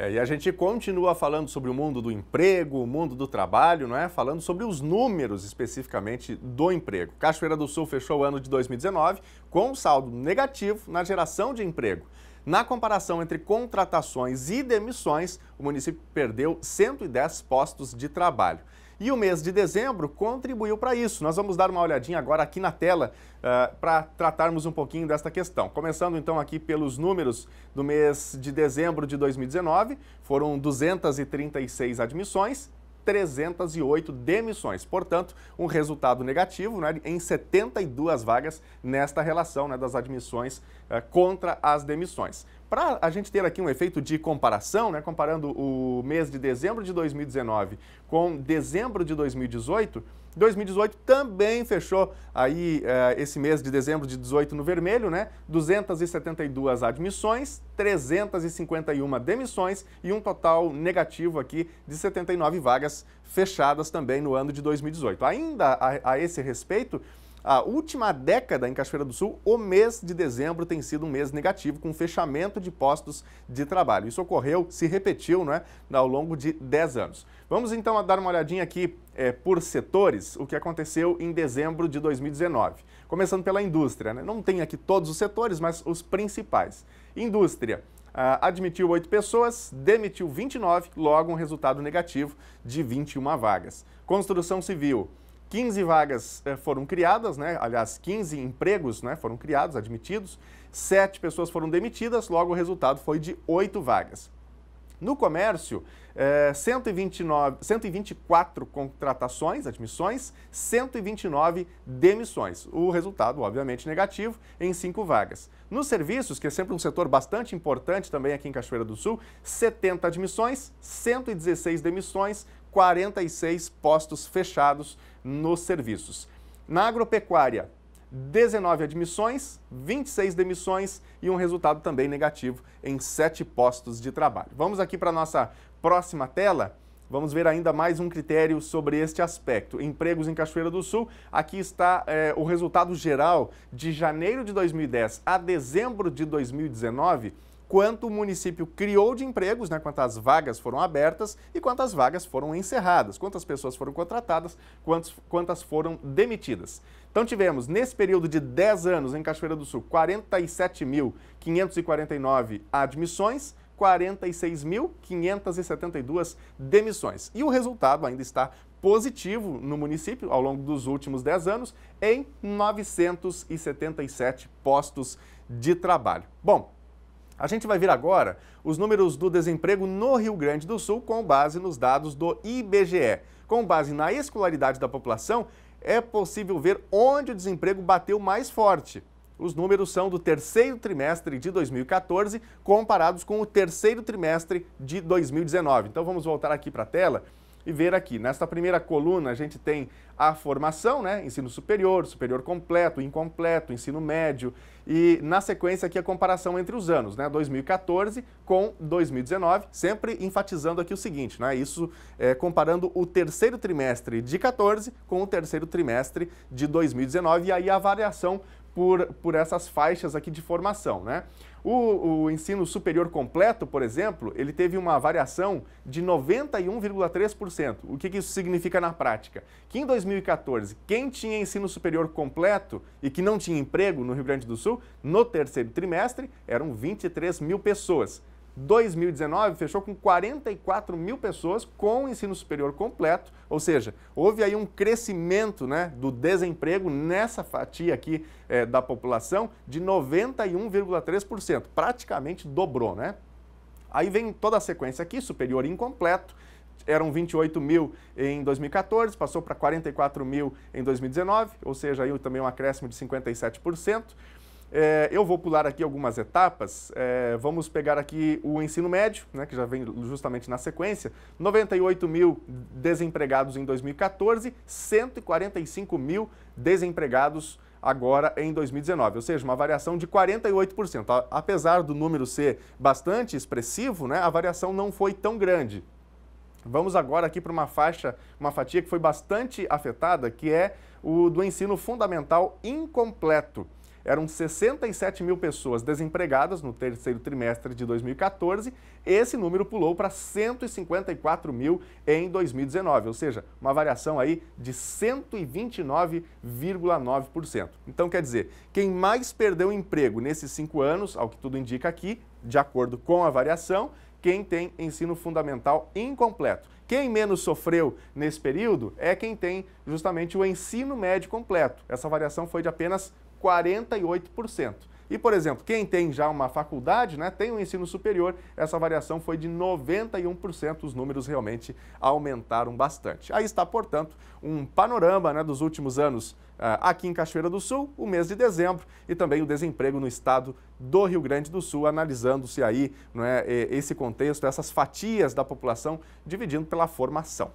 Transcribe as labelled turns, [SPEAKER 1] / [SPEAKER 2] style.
[SPEAKER 1] É, e a gente continua falando sobre o mundo do emprego, o mundo do trabalho, não é? Falando sobre os números especificamente do emprego. Cachoeira do Sul fechou o ano de 2019 com um saldo negativo na geração de emprego. Na comparação entre contratações e demissões, o município perdeu 110 postos de trabalho. E o mês de dezembro contribuiu para isso. Nós vamos dar uma olhadinha agora aqui na tela uh, ah, para tratarmos um pouquinho desta questão. Começando então aqui pelos números do mês de dezembro de 2019, foram 236 admissões, 308 demissões. Portanto, um resultado negativo né, em 72 vagas nesta relação né, das admissões ah, contra as demissões. Para a gente ter aqui um efeito de comparação, né, comparando o mês de dezembro de 2019 com dezembro de 2018, 2018 também fechou aí uh, esse mês de dezembro de 18 no vermelho, né? 272 admissões, 351 demissões e um total negativo aqui de 79 vagas fechadas também no ano de 2018. Ainda a, a esse respeito, a última década em Cachoeira do Sul, o mês de dezembro tem sido um mês negativo, com fechamento de postos de trabalho. Isso ocorreu, se repetiu, é, ao longo de 10 anos. Vamos então dar uma olhadinha aqui é, por setores o que aconteceu em dezembro de 2019. Começando pela indústria, né? não tem aqui todos os setores, mas os principais. Indústria, admitiu 8 pessoas, demitiu 29, logo um resultado negativo de 21 vagas. Construção civil, 15 vagas eh, foram criadas, né? aliás, 15 empregos né? foram criados, admitidos, 7 pessoas foram demitidas, logo o resultado foi de 8 vagas. No comércio, 129, eh, 124 contratações, admissões, 129 demissões. O resultado, obviamente, negativo em 5 vagas. Nos serviços, que é sempre um setor bastante importante também aqui em Cachoeira do Sul, 70 admissões, 116 demissões, 46 postos fechados nos serviços. Na agropecuária, 19 admissões, 26 demissões e um resultado também negativo em 7 postos de trabalho. Vamos aqui para a nossa próxima tela. Vamos ver ainda mais um critério sobre este aspecto. Empregos em Cachoeira do Sul. Aqui está é, o resultado geral de janeiro de 2010 a dezembro de 2019 quanto o município criou de empregos, né, quantas vagas foram abertas e quantas vagas foram encerradas, quantas pessoas foram contratadas, quantos, quantas foram demitidas. Então tivemos, nesse período de 10 anos em Cachoeira do Sul, 47.549 admissões, 46.572 demissões. E o resultado ainda está positivo no município ao longo dos últimos 10 anos, em 977 postos de trabalho. Bom, a gente vai ver agora os números do desemprego no Rio Grande do Sul com base nos dados do IBGE. Com base na escolaridade da população, é possível ver onde o desemprego bateu mais forte. Os números são do terceiro trimestre de 2014 comparados com o terceiro trimestre de 2019. Então vamos voltar aqui para a tela e ver aqui. Nesta primeira coluna, a gente tem a formação, né? Ensino superior, superior completo, incompleto, ensino médio. E na sequência aqui a comparação entre os anos, né? 2014 com 2019, sempre enfatizando aqui o seguinte, né? Isso é, comparando o terceiro trimestre de 14 com o terceiro trimestre de 2019 e aí a variação por, por essas faixas aqui de formação, né? O, o ensino superior completo, por exemplo, ele teve uma variação de 91,3%. O que, que isso significa na prática? Que em 2014, quem tinha ensino superior completo e que não tinha emprego no Rio Grande do Sul, no terceiro trimestre, eram 23 mil pessoas. 2019 fechou com 44 mil pessoas com ensino superior completo, ou seja, houve aí um crescimento né, do desemprego nessa fatia aqui é, da população de 91,3%, praticamente dobrou, né? Aí vem toda a sequência aqui, superior incompleto, eram 28 mil em 2014, passou para 44 mil em 2019, ou seja, aí também um acréscimo de 57%. É, eu vou pular aqui algumas etapas. É, vamos pegar aqui o ensino médio, né, que já vem justamente na sequência. 98 mil desempregados em 2014, 145 mil desempregados agora em 2019, ou seja, uma variação de 48%. Apesar do número ser bastante expressivo, né, a variação não foi tão grande. Vamos agora aqui para uma faixa, uma fatia que foi bastante afetada, que é o do ensino fundamental incompleto eram 67 mil pessoas desempregadas no terceiro trimestre de 2014. Esse número pulou para 154 mil em 2019, ou seja, uma variação aí de 129,9%. Então, quer dizer, quem mais perdeu emprego nesses cinco anos, ao que tudo indica aqui, de acordo com a variação, quem tem ensino fundamental incompleto. Quem menos sofreu nesse período é quem tem justamente o ensino médio completo. Essa variação foi de apenas 48%. E, por exemplo, quem tem já uma faculdade, né, tem um ensino superior, essa variação foi de 91%, os números realmente aumentaram bastante. Aí está, portanto, um panorama né, dos últimos anos ah, aqui em Cachoeira do Sul, o mês de dezembro, e também o desemprego no estado do Rio Grande do Sul, analisando-se aí né, esse contexto, essas fatias da população, dividindo pela formação.